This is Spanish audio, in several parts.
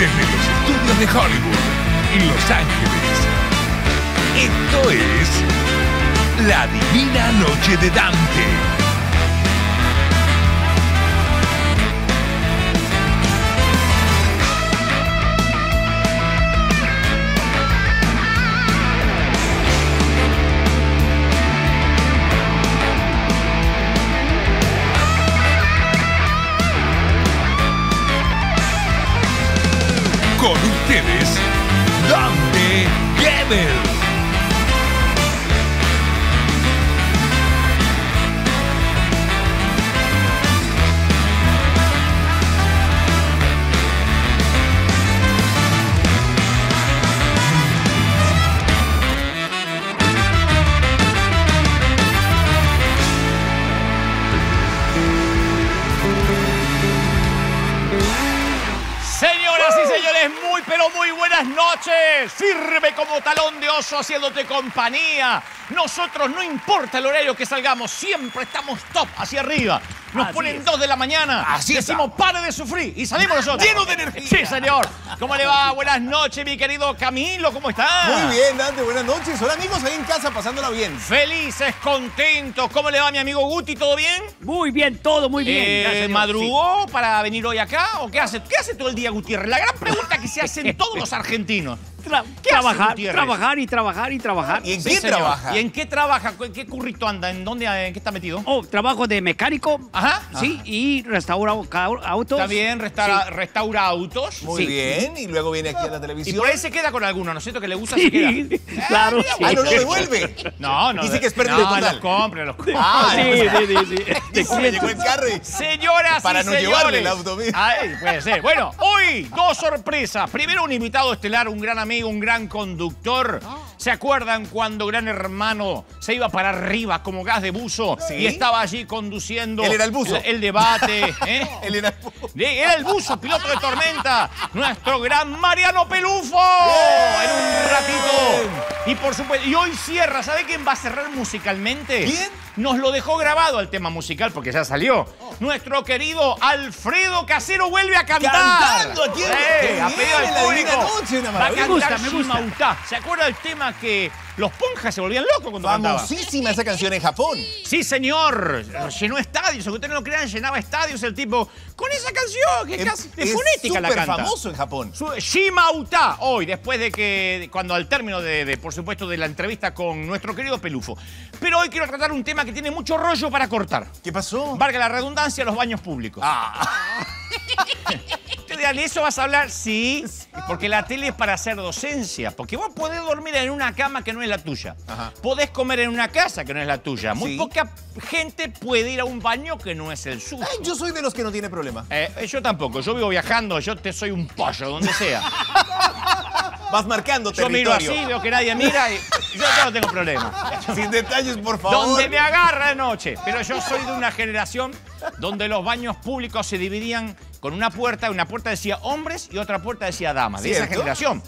desde los estudios de Hollywood y Los Ángeles. Esto es La Divina Noche de Dante. con ustedes, Dante Gebel. Buenas noches, sirve como talón de oso haciéndote compañía. Nosotros no importa el horario que salgamos, siempre estamos top hacia arriba. Nos ponen dos de la mañana, Así decimos pare de sufrir y salimos nosotros. Lleno de energía. Sí, señor. ¿Cómo le va? Buenas noches, mi querido Camilo, ¿cómo estás? Muy bien, Dante, buenas noches. Hola, amigos, ahí en casa, pasándola bien. Felices, contentos. ¿Cómo le va, mi amigo Guti? ¿Todo bien? Muy bien, todo muy bien. Eh, ¿Madrugó para venir hoy acá o qué hace? ¿Qué hace todo el día, Gutiérrez? La gran pregunta que se hacen todos los argentinos. hace trabajar, trabajar y trabajar y trabajar. ¿Y en qué trabaja? ¿Y en qué trabaja? qué currito anda? ¿En dónde qué está metido? Oh, trabajo de mecánico. Ajá. Sí, y restaura autos. También restaura, restaura autos. Muy bien. Y luego viene aquí a la televisión. Y por ahí se queda con alguno, ¿no es cierto? Que le gusta, se queda. Claro. Ah, ah no lo devuelve. No, no. Dice que es pérdida no, los compra, los compra. Ah, Sí, sí, sí, dice, que llegó el carry. Señoras Para no llevarle el auto mío. Ay, puede ser. Bueno, hoy dos sorpresas. Primero un invitado estelar, un gran amigo, un gran conductor. Ah. ¿Se acuerdan cuando Gran Hermano se iba para arriba como gas de buzo y estaba allí conduciendo era el, buzo. el, debate? ¿eh? Él era el buzo. Era el buzo, piloto de tormenta. Nuestro gran Mariano Pelufo. En un ratito. Y por supuesto, y hoy cierra. ¿Sabe quién va a cerrar musicalmente? ¿Quién? nos lo dejó grabado al tema musical porque ya salió. Oh. Nuestro querido Alfredo Casero vuelve a cantar. ¡Cantando! a me gusta, me gusta. ¿Se acuerda el tema que los ponjas se volvían locos cuando cantaba. Famosísima esa canción en Japón. Sí, señor. Llenó estadios. Aunque ustedes no lo crean, llenaba estadios el tipo con esa canción que es, casi es fonética la canta. famoso en Japón. Shima hoy, después de que, cuando al término de, por supuesto, de la entrevista con nuestro querido Pelufo. Pero hoy quiero tratar un tema que tiene mucho rollo para cortar. ¿Qué pasó? Valga la redundancia, los baños públicos. Ah. eso vas a hablar? Sí, porque la tele es para hacer docencia. Porque vos podés dormir en una cama que no es la tuya. Podés comer en una casa que no es la tuya. Muy poca gente puede ir a un baño que no es el suyo. yo soy de los que no tiene problema. Eh, eh, yo tampoco. Yo vivo viajando. Yo te soy un pollo, donde sea. Vas marcando territorio. Yo miro así, veo que nadie mira y yo, no tengo problema. Sin detalles, por favor. Donde me agarra de noche. Pero yo soy de una generación donde los baños públicos se dividían con una puerta, una puerta decía hombres y otra puerta decía damas, de esa generación.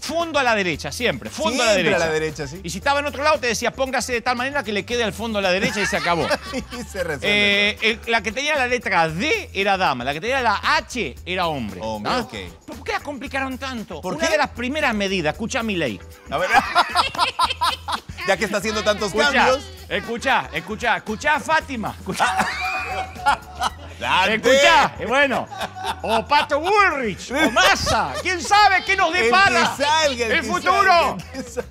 Fondo a la derecha, siempre, fondo a la derecha. sí. Y si estaba en otro lado, te decía, póngase de tal manera que le quede al fondo a la derecha y se acabó. se resuelve. Eh, eh, la que tenía la letra D era dama, la que tenía la H era hombre. Hombre, ¿Por qué la complicaron tanto? Porque Una de las primeras medidas, escucha mi ley. ya que está haciendo tantos escuchá, cambios. Escucha, escucha, escucha a Fátima. Escucha. Escucha, bueno, o Pato Bullrich, o Massa, quién sabe qué nos depara el, el, futuro.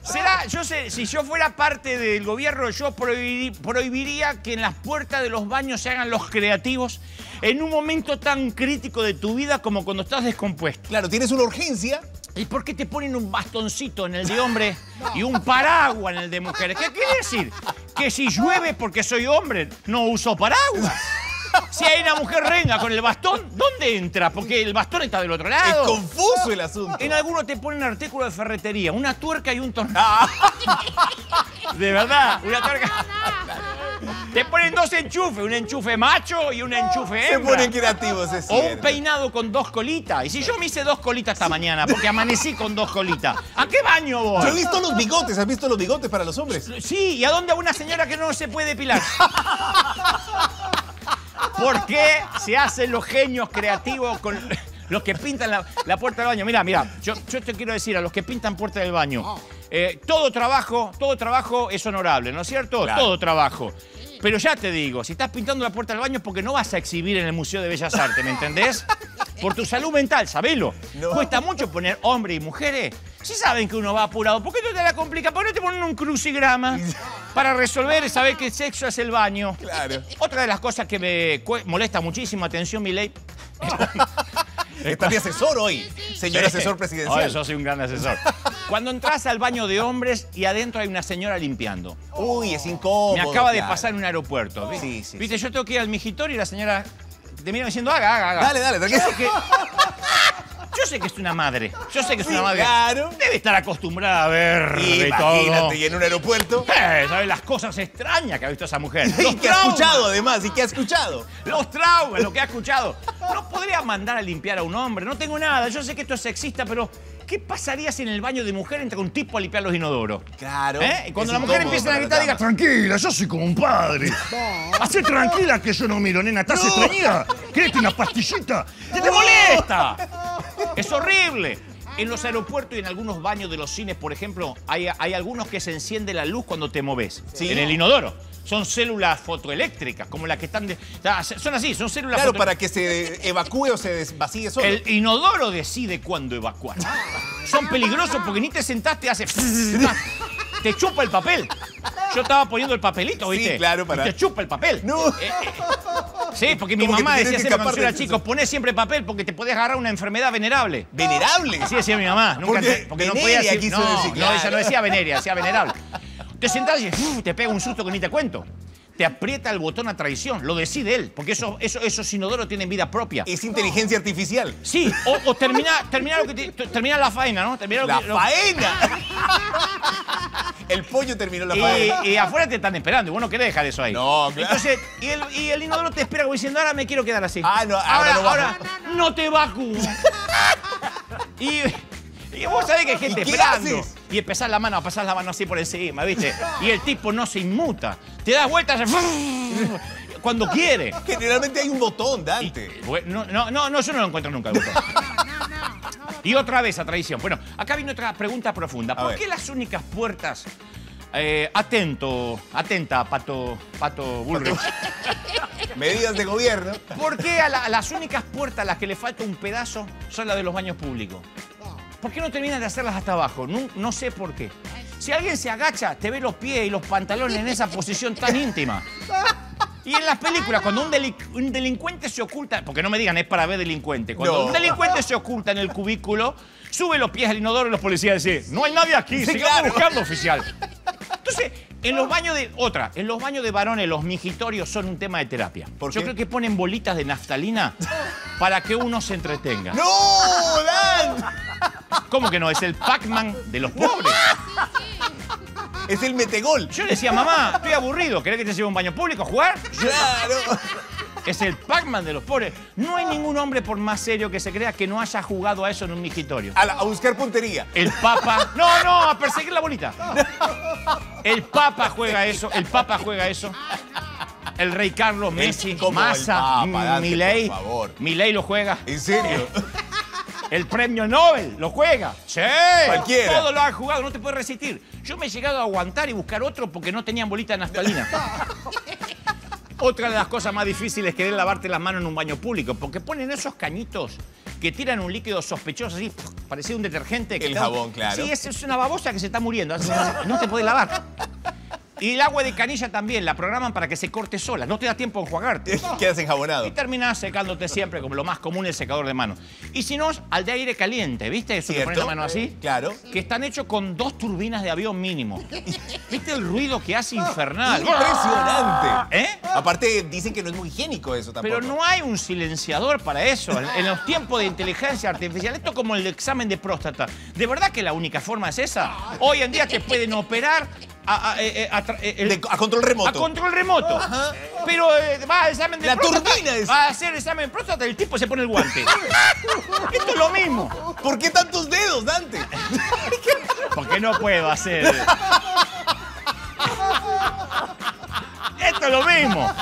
Será, yo sé, si yo fuera parte del gobierno, yo prohibiría, que en las puertas de los baños se hagan los creativos en un momento tan crítico de tu vida como cuando estás descompuesto. Claro, tienes una urgencia. ¿Y por qué te ponen un bastoncito en el de hombre y un paraguas en el de mujer? ¿Qué quiere decir? Que si llueve porque soy hombre, no uso paraguas. Si hay una mujer renga con el bastón, ¿dónde entra? Porque el bastón está del otro lado. Es confuso el asunto. En algunos te ponen artículo de ferretería, una tuerca y un tornillo. Ah. de verdad, una tuerca. Te ponen dos enchufes, un enchufe macho y un enchufe hembra. Se ponen creativos, es O un peinado con dos colitas. Y si yo me hice dos colitas esta mañana, porque amanecí con dos colitas, ¿a qué baño voy? Yo he visto los bigotes, ¿has visto los bigotes para los hombres? Sí, ¿y a dónde a una señora que no se puede depilar? ¿Por qué se hacen los genios creativos con los que pintan la, puerta del baño? Mira, mira, yo, te quiero decir a los que pintan puerta del baño. Eh, todo trabajo, todo trabajo es honorable, ¿no es cierto? Todo trabajo. Pero ya te digo, si estás pintando la puerta del baño es porque no vas a exhibir en el Museo de Bellas Artes, ¿me entendés? Por tu salud mental, sabelo. Cuesta mucho poner hombres y mujeres si saben que uno va apurado, ¿por qué no te la complica? ¿Por qué no te ponen un crucigrama? Para resolver, saber qué sexo es el baño. Claro. Otra de las cosas que me molesta muchísimo, atención, mi ley. Está mi asesor hoy, señor asesor presidencial. yo soy un gran asesor. Cuando entras al baño de hombres y adentro hay una señora limpiando. Uy, es incómodo. Me acaba de pasar en un aeropuerto. Sí, sí, Viste, yo tengo que ir al mijitor y la señora te mira diciendo, haga, haga, haga. Dale, dale, tranquilo. Yo sé que es una madre. Yo sé que es una madre. Claro. Debe estar acostumbrada a ver Imagínate, y en un aeropuerto. Eh, ¿Sabes las cosas extrañas que ha visto esa mujer? Los y que ha escuchado además, y que ha escuchado. Los traumas, lo que ha escuchado. No podría mandar a limpiar a un hombre, no tengo nada. Yo sé que esto es sexista, pero ¿qué pasaría si en el baño de mujer entra un tipo a limpiar los inodoros? Claro. ¿Eh? Y cuando la mujer empieza a gritar, diga, tranquila, yo soy como un padre. tranquila que yo no miro, nena, ¿estás extrañada? ¿Querés una pastillita? ¡Te, te molesta! Es horrible. En los aeropuertos y en algunos baños de los cines, por ejemplo, hay, algunos que se enciende la luz cuando te moves. En el inodoro. Son células fotoeléctricas, como las que están... son así, son células... Claro, para que se evacúe o se vacíe solo. El inodoro decide cuándo evacuar. Ah. son peligrosos porque ni te sentaste, hace... te chupa el papel. Yo estaba poniendo el papelito, ¿viste? claro, Y te chupa el papel. No. Eh, eh. Sí, porque mi mamá decía siempre cuando era chicos, poné siempre papel porque te podés agarrar una enfermedad venerable. ¿Venerable? Sí, decía mi mamá. Nunca porque, no podía decir. no, no, ella no decía veneria, decía venerable. Te sentás y uh, te pega un susto que ni te cuento te aprieta el botón a traición. Lo decide él, porque eso, eso, esos inodoros tienen vida propia. Es inteligencia artificial. Sí, o, termina, termina, lo que termina la faena, ¿no? ¡La faena! el pollo terminó la faena. Y, afuera te están esperando, y vos no querés dejar eso ahí. No, claro. Entonces, y el, y el inodoro te espera como diciendo, ahora me quiero quedar así. Ah, no, ahora, ahora no, ahora, no, te bajes. y, y vos sabés que hay gente esperando y empezás la mano, a pasar la mano así por encima, ¿viste? Y el tipo no se inmuta. Te das vueltas cuando quiere. Generalmente hay un botón, Dante. Eh, no, no, no, yo no lo encuentro nunca Y otra vez a tradición. Bueno, acá viene otra pregunta profunda. ¿Por qué las únicas puertas eh, atento, atenta, Pato, Pato Bullrich. Medidas de gobierno. ¿Por qué las únicas puertas a las que le falta un pedazo son las de los baños públicos? ¿Por qué no terminan de hacerlas hasta abajo? No, sé por qué. Si alguien se agacha, te ve los pies y los pantalones en esa posición tan íntima. Y en las películas, cuando un, delincuente se oculta, porque no me digan, es para ver delincuente. Cuando un delincuente se oculta en el cubículo, sube los pies al inodoro y los policías dicen, no hay nadie aquí, sí, buscando, oficial. En los baños de. Otra, en los baños de varones, los migitorios son un tema de terapia. ¿Por Yo creo que ponen bolitas de naftalina para que uno se entretenga. ¡No! ¿Cómo que no? Es el Pac-Man de los pobres. Es el metegol. Yo le decía, mamá, estoy aburrido, ¿querés que te lleve un baño público a jugar? Claro. Es el Pac-Man de los pobres. No hay ningún hombre, por más serio que se crea, que no haya jugado a eso en un migitorio. A, buscar puntería. El Papa... No, no, a perseguir la bolita. El Papa juega eso, el Papa juega eso. El rey Carlos, Messi, Massa, Milei. Milei lo juega. ¿En serio? El premio Nobel lo juega. Sí. Cualquiera. Todo lo han jugado, no te puedes resistir. Yo me he llegado a aguantar y buscar otro porque no tenían bolita de naftalina. Otra de las cosas más difíciles es querer lavarte las manos en un baño público, porque ponen esos cañitos que tiran un líquido sospechoso así, parecido a un detergente. Que el jabón, claro. Sí, es, una babosa que se está muriendo, no te puedes lavar. Y el agua de canilla también la programan para que se corte sola. No te da tiempo a enjuagarte. Quedas enjabonado. Y terminas secándote siempre, como lo más común, el secador de manos. Y si no, al de aire caliente, ¿viste? Eso que la mano así. Claro. Que están hechos con dos turbinas de avión mínimo. ¿Viste el ruido que hace infernal? Impresionante. ¿Eh? Aparte, dicen que no es muy higiénico eso tampoco. Pero no hay un silenciador para eso. En los tiempos de inteligencia artificial, esto como el examen de próstata. ¿De verdad que la única forma es esa? Hoy en día te pueden operar eh, eh, eh, a, control remoto. A control remoto. Pero va a examen de La turbina es. Va a hacer examen de próstata, el tipo se pone el guante. Esto es lo mismo. ¿Por qué tantos dedos, Dante? Porque no puedo hacer. Esto es lo mismo.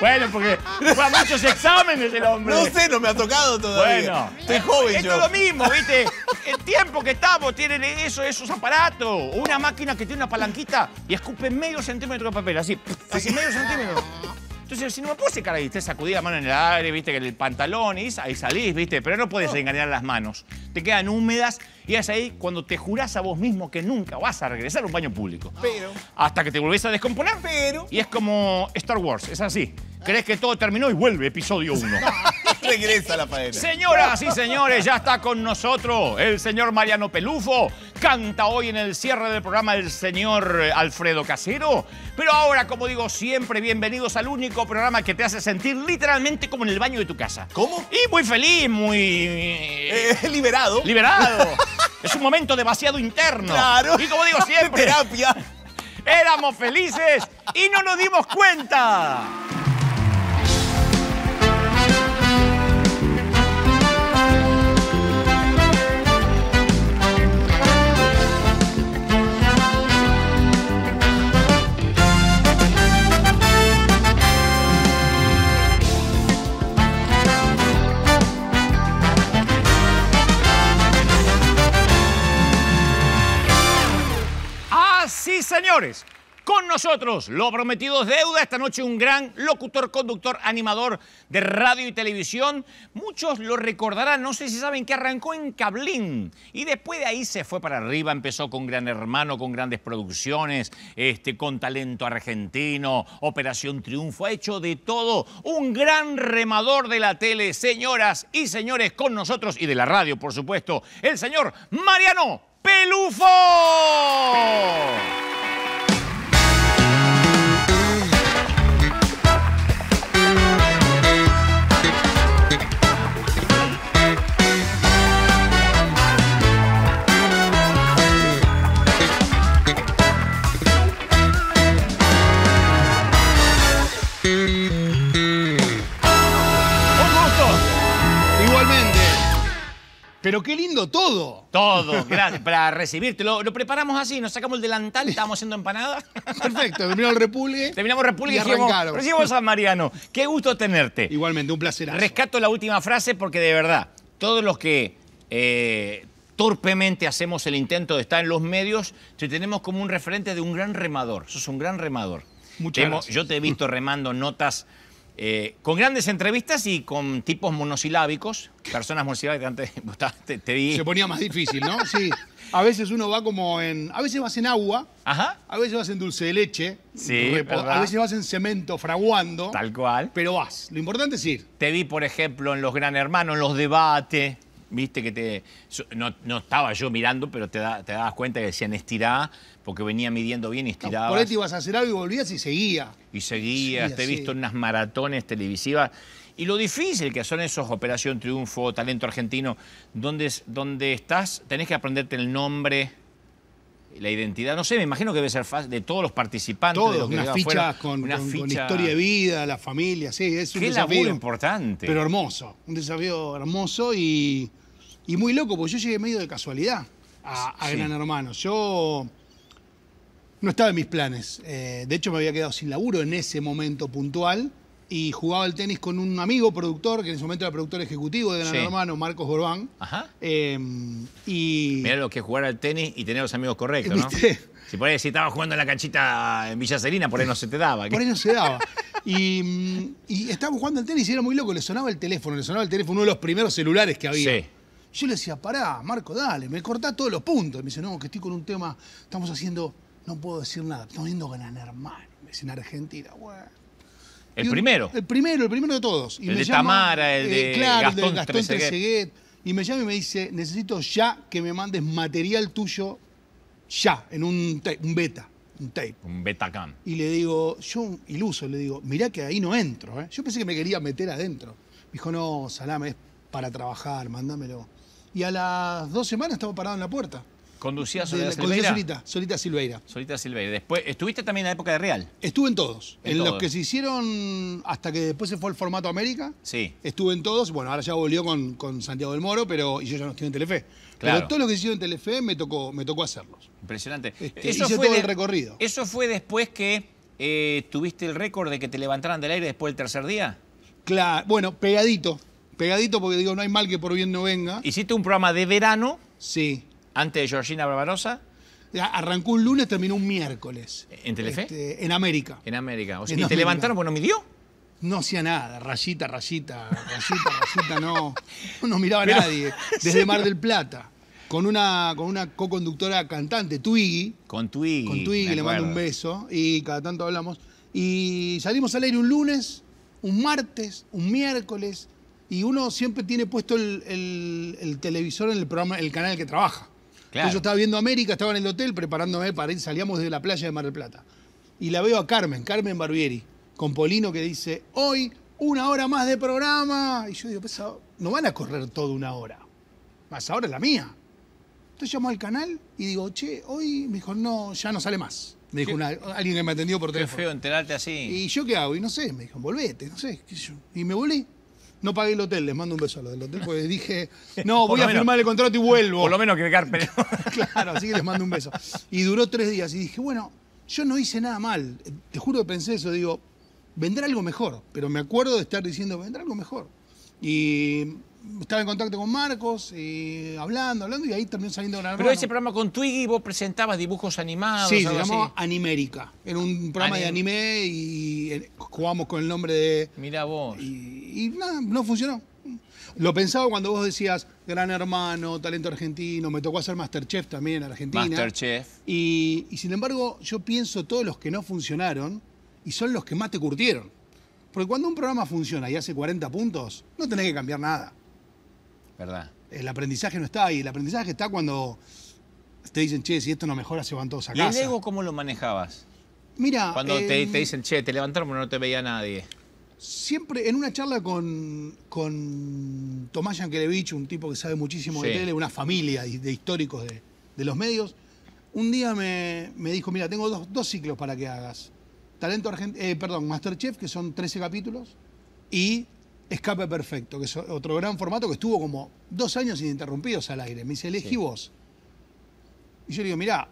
Bueno, porque fue muchos exámenes el hombre. No sé, no me ha tocado todavía. Bueno. Estoy joven Esto yo. es lo mismo, ¿viste? El tiempo que estamos tienen eso, esos aparatos. una máquina que tiene una palanquita y escupe medio centímetro de papel, así. Así, medio centímetro. Entonces, si no me puse cara y te sacudí la mano en el aire, viste, que el pantalón, y ahí salís, viste, pero no puedes engañar las manos. Te quedan húmedas y es ahí cuando te jurás a vos mismo que nunca vas a regresar a un baño público. Pero. Hasta que te volvés a descomponer. Pero. Y es como Star Wars, es así crees que todo terminó y vuelve episodio 1. Regresa la faena. Señoras y señores, ya está con nosotros el señor Mariano Pelufo. Canta hoy en el cierre del programa el señor Alfredo Casero. Pero ahora, como digo siempre, bienvenidos al único programa que te hace sentir literalmente como en el baño de tu casa. ¿Cómo? Y muy feliz, muy... Eh, liberado. Liberado. es un momento demasiado interno. Claro. Y como digo siempre... Éramos felices y no nos dimos cuenta. señores, con nosotros, lo prometido es deuda. Esta noche un gran locutor, conductor, animador de radio y televisión. Muchos lo recordarán, no sé si saben que arrancó en Cablín y después de ahí se fue para arriba, empezó con Gran Hermano, con grandes producciones, este, con talento argentino, Operación Triunfo, ha hecho de todo. Un gran remador de la tele, señoras y señores, con nosotros y de la radio, por supuesto, el señor Mariano Pelufo. Pero qué lindo todo. Todo, gracias. Para recibirte. Lo, preparamos así, nos sacamos el delantal, estábamos haciendo empanadas. Perfecto, terminamos el Repulgue. Terminamos Repulgue y, Recibimos San Mariano. Qué gusto tenerte. Igualmente, un placer. Rescato la última frase porque de verdad, todos los que eh, torpemente hacemos el intento de estar en los medios, te tenemos como un referente de un gran remador. Sos un gran remador. Muchas gracias. Yo te he visto remando notas eh, con grandes entrevistas y con tipos monosilábicos, personas monosilábicas que antes te, di. Se ponía más difícil, ¿no? Sí. A veces uno va como en. A veces vas en agua. Ajá. A veces vas en dulce de leche. Sí. A veces vas en cemento fraguando. Tal cual. Pero vas. Lo importante es ir. Te vi, por ejemplo, en los Gran Hermanos, en los debates viste que te. No, estaba yo mirando, pero te, dabas cuenta que decían estirá, porque venía midiendo bien y estiraba. por ahí te ibas a hacer algo y volvías y seguía. Y seguías, te he visto en unas maratones televisivas. Y lo difícil que son esos Operación Triunfo, Talento Argentino, donde, donde estás, tenés que aprenderte el nombre la identidad, no sé, me imagino que debe ser de todos los participantes. Todos, de que unas fichas con, historia de vida, la familia, sí, es un Qué desafío. importante. Pero hermoso, un desafío hermoso y, muy loco, porque yo llegué medio de casualidad a, Gran Hermano. Yo no estaba en mis planes, eh, de hecho me había quedado sin laburo en ese momento puntual y jugaba el tenis con un amigo productor, que en ese momento era productor ejecutivo de Gran Hermano, Marcos Gorbán. Em, y... mira lo que es jugar al tenis y tener los amigos correctos, ¿no? Si por ahí si estabas jugando en la canchita en Villa Serina, por ahí no se te daba. Por ahí no se daba. Y, y estábamos jugando al tenis y era muy loco, le sonaba el teléfono, le sonaba el teléfono, uno de los primeros celulares que había. Sí. Yo le decía, pará, Marco, dale, me cortá todos los puntos. Y me dice, no, que estoy con un tema, estamos haciendo, no puedo decir nada, estamos viendo Gran Hermano, me dice, en Argentina, güey el primero. El primero, el primero de todos. Y el de Tamara, el eh, de claro, Y me llama y me dice, necesito ya que me mandes material tuyo, ya, en un, tape, un beta. Un tape. Un betacam. Y le digo, yo iluso, le digo, mirá que ahí no entro. Eh". Yo pensé que me quería meter adentro. Me dijo, no, Salame, es para trabajar, mándamelo. Y a las dos semanas estaba parado en la puerta. Conducía Soledad Solita, Solita Silveira. Solita Silveira. Después, ¿estuviste también en la época de Real? Estuve en todos. En, los que se hicieron hasta que después se fue el formato América. Sí. Estuve en todos. Bueno, ahora ya volvió con, Santiago del Moro, pero yo ya no estoy en Telefe. Pero todo lo que hicieron en Telefe me tocó, me tocó hacerlos. Impresionante. Este, eso fue el recorrido. ¿Eso fue después que eh, tuviste el récord de que te levantaran del aire después del tercer día? Claro, bueno, pegadito. Pegadito porque digo, no hay mal que por bien no venga. Hiciste un programa de verano. Sí antes de Georgina Barbarosa. Arrancó un lunes, terminó un miércoles. ¿En Telefe? Este, en América. En América. ¿Y te levantaron? Bueno, midió. No hacía nada, rayita, rayita, rayita, rayita, no, no miraba a nadie. Desde Mar del Plata, con una, con una co-conductora cantante, Twiggy. Con Twiggy. Con Twiggy, le mando un beso y cada tanto hablamos. Y salimos al aire un lunes, un martes, un miércoles, y uno siempre tiene puesto el, el televisor en el programa, el canal que trabaja. Yo estaba viendo América, estaba en el hotel preparándome para ir, salíamos de la playa de Mar del Plata. Y la veo a Carmen, Carmen Barbieri, con Polino que dice, hoy una hora más de programa. Y yo digo, pesado, ah, no van a correr toda una hora. Más ahora es la mía. Entonces llamo al canal y digo, che, hoy me dijo, no, ya no sale más. Me dijo alguien que me atendió por teléfono. Qué feo enterarte así. ¿Y yo qué hago? Y no sé, me dijo, volvete, no sé, Y me volví. No pagué el hotel, les mando un beso a los del hotel, porque dije, no, voy a firmar el contrato y vuelvo. Por lo menos que carpe. claro, así que les mando un beso. Y duró tres días y dije, bueno, yo no hice nada mal. Te juro que pensé eso, digo, vendrá algo mejor. Pero me acuerdo de estar diciendo, vendrá algo mejor. Y estaba en contacto con Marcos, eh, hablando, hablando, y ahí terminó saliendo una Pero ese programa con Twiggy vos presentabas dibujos animados. Sí, se llamó Animérica. Era un programa de anime y eh, jugamos con el nombre de. Mira vos. Y, nada, no funcionó. Lo pensaba cuando vos decías Gran Hermano, Talento Argentino, me tocó hacer Masterchef también en Argentina. Masterchef. y sin embargo, yo pienso todos los que no funcionaron y son los que más te curtieron. Porque cuando un programa funciona y hace 40 puntos, no tenés que cambiar nada. ¿Verdad? El aprendizaje no está ahí. El aprendizaje está cuando te dicen, che, si esto no mejora, se van todos a casa. ¿Y ego cómo lo manejabas? Mira. Cuando te, em, dicen, che, te levantaron no te veía nadie. Siempre en una charla con, con Tomás Yankelevich, un tipo que sabe muchísimo de tele, una familia de históricos de, los medios, un día me, dijo, mira, tengo dos, dos ciclos para que hagas. Talento Argent eh, perdón, Masterchef, que son 13 capítulos, y Escape Perfecto, que es otro gran formato que estuvo como dos años ininterrumpidos al aire. Me dice, elegí vos. Y yo le digo, mirá,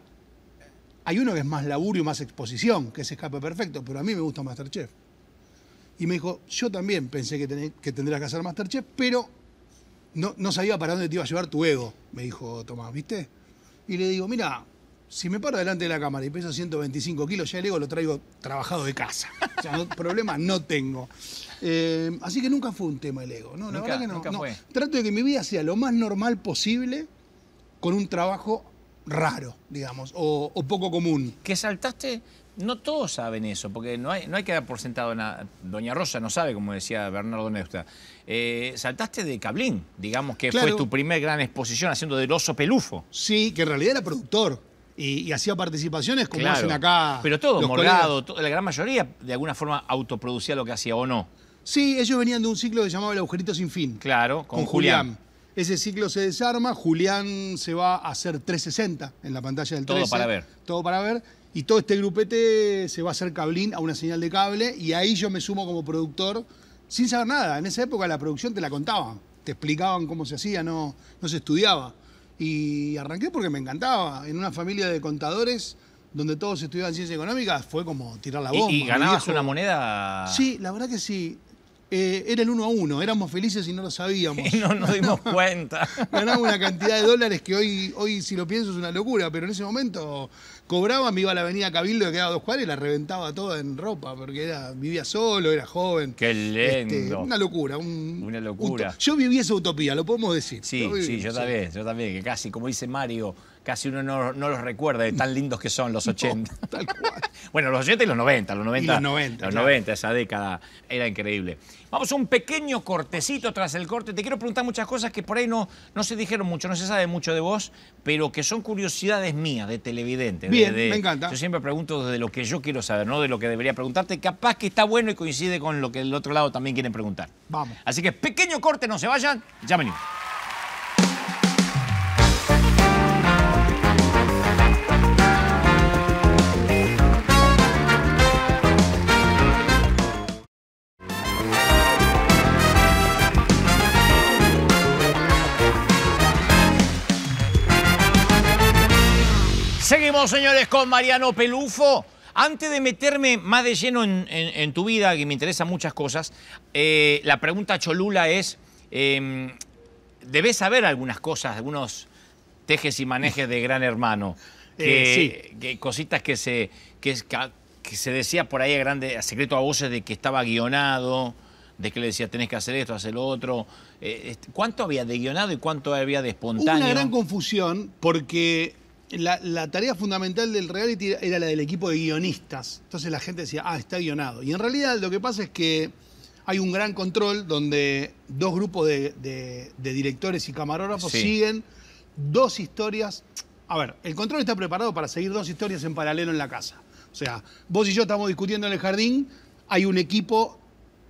hay uno que es más laburio, y más exposición, que es Escape Perfecto, pero a mí me gusta Masterchef. Y me dijo, yo también pensé que, que tendrías que hacer Masterchef, pero no, no, sabía para dónde te iba a llevar tu ego, me dijo Tomás, ¿viste? Y le digo, mira, si me paro delante de la cámara y peso 125 kilos, ya el ego lo traigo trabajado de casa. O sea, no, problema no tengo. Eh, así que nunca fue un tema el ego. No, que Nunca Trato de que mi vida sea lo más normal posible con un trabajo raro, digamos, o, poco común. Que saltaste no todos saben eso, porque no hay, que dar por sentado nada. Doña Rosa no sabe, como decía Bernardo Neusta. Eh, saltaste de Cablín, digamos que fue tu primer gran exposición haciendo del oso pelufo. Sí, que en realidad era productor y, hacía participaciones como hacen acá. Pero todo, Morgado, la gran mayoría de alguna forma autoproducía lo que hacía, ¿o no? Sí, ellos venían de un ciclo que se llamaba El Agujerito Sin Fin. Claro, con, Julián. Ese ciclo se desarma, Julián se va a hacer 360 en la pantalla del 13. Todo para ver. Todo para ver. Y todo este grupete se va a hacer cablín a una señal de cable y ahí yo me sumo como productor sin saber nada. En esa época la producción te la contaban, te explicaban cómo se hacía, no, no se estudiaba. Y arranqué porque me encantaba. En una familia de contadores donde todos estudiaban ciencia económica, fue como tirar la bomba. ¿Y, ganabas una moneda? Sí, la verdad que sí. Eh, era el uno a uno, éramos felices y no lo sabíamos. Y no nos dimos cuenta. Ganamos una cantidad de dólares que hoy, hoy, si lo pienso, es una locura, pero en ese momento cobraba, me iba a la avenida Cabildo, que quedaba dos cuadras y la reventaba toda en ropa, porque era, vivía solo, era joven. Qué lento! Este, una locura. una locura. yo viví esa utopía, lo podemos decir. Sí, sí, yo también, yo también, que casi, como dice Mario, casi uno no, los recuerda de tan lindos que son los 80. tal cual. bueno, los 80 y los 90, los 90. los 90. Los 90, esa década era increíble. Vamos a un pequeño cortecito tras el corte. Te quiero preguntar muchas cosas que por ahí no, no se dijeron mucho, no se sabe mucho de vos, pero que son curiosidades mías, de televidente. me encanta. Yo siempre pregunto desde lo que yo quiero saber, no de lo que debería preguntarte. Capaz que está bueno y coincide con lo que el otro lado también quieren preguntar. Vamos. Así que pequeño corte, no se vayan, ya venimos. Seguimos, señores, con Mariano Pelufo. Antes de meterme más de lleno en, tu vida, que me interesan muchas cosas, eh, la pregunta cholula es, em, debes saber algunas cosas, algunos tejes y manejes de gran hermano. Eh, sí. cositas que se, que, se decía por ahí a, grande, a secreto a voces de que estaba guionado, de que le decía tenés que hacer esto, hacer lo otro. Eh, este, ¿Cuánto había de guionado y cuánto había de espontáneo? Una gran confusión porque la, tarea fundamental del reality era la del equipo de guionistas. Entonces la gente decía, ah, está guionado. Y en realidad lo que pasa es que hay un gran control donde dos grupos de, directores y camarógrafos siguen dos historias. A ver, el control está preparado para seguir dos historias en paralelo en la casa. O sea, vos y yo estamos discutiendo en el jardín, hay un equipo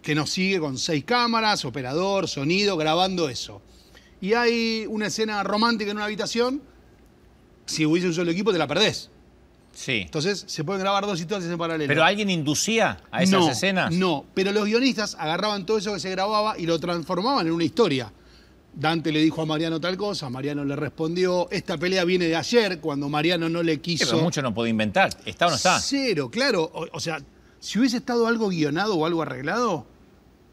que nos sigue con seis cámaras, operador, sonido, grabando eso. Y hay una escena romántica en una habitación si hubiese un solo equipo, te la perdés. Sí. Entonces se pueden grabar dos situaciones en paralelo. ¿Pero alguien inducía a esas escenas? No, pero los guionistas agarraban todo eso que se grababa y lo transformaban en una historia. Dante le dijo a Mariano tal cosa, Mariano le respondió, esta pelea viene de ayer, cuando Mariano no le quiso... pero mucho no puede inventar, está o no está. Cero, claro. o sea, si hubiese estado algo guionado o algo arreglado,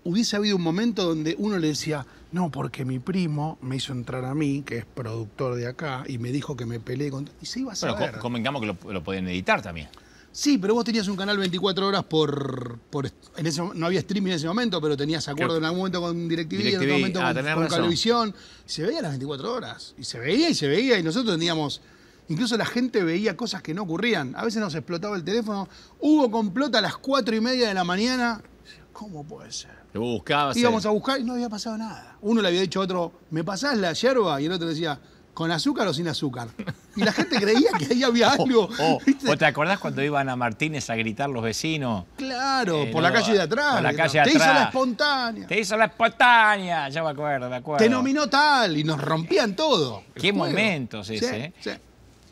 hubiese habido un momento donde uno le decía, no, porque mi primo me hizo entrar a mí, que es productor de acá, y me dijo que me peleé con... Y se iba a saber. Pero convengamos que lo, podían editar también. Sí, pero vos tenías un canal 24 horas por. por en no había streaming en ese momento, pero tenías acuerdo en algún momento con DirecTV, ah, y en otro momento con, con se veía las 24 horas. Y se veía y se veía. Y nosotros teníamos. Incluso la gente veía cosas que no ocurrían. A veces nos explotaba el teléfono. Hubo complota a las 4 y media de la mañana ¿Cómo puede ser? Lo buscabas. Íbamos a buscar y no había pasado nada. Uno le había dicho a otro, ¿me pasás la yerba? Y el otro decía, ¿con azúcar o sin azúcar? Y la gente creía que ahí había oh, algo. ¿O oh. te acordás cuando iban a Martínez a gritar los vecinos? Claro, eh, por la calle de atrás. Por la calle Te hizo la espontánea. Te hizo la espontánea, ya me acuerdo, de acuerdo. Te nominó tal y nos rompían todo. Qué momentos ese. ¿eh? Sí,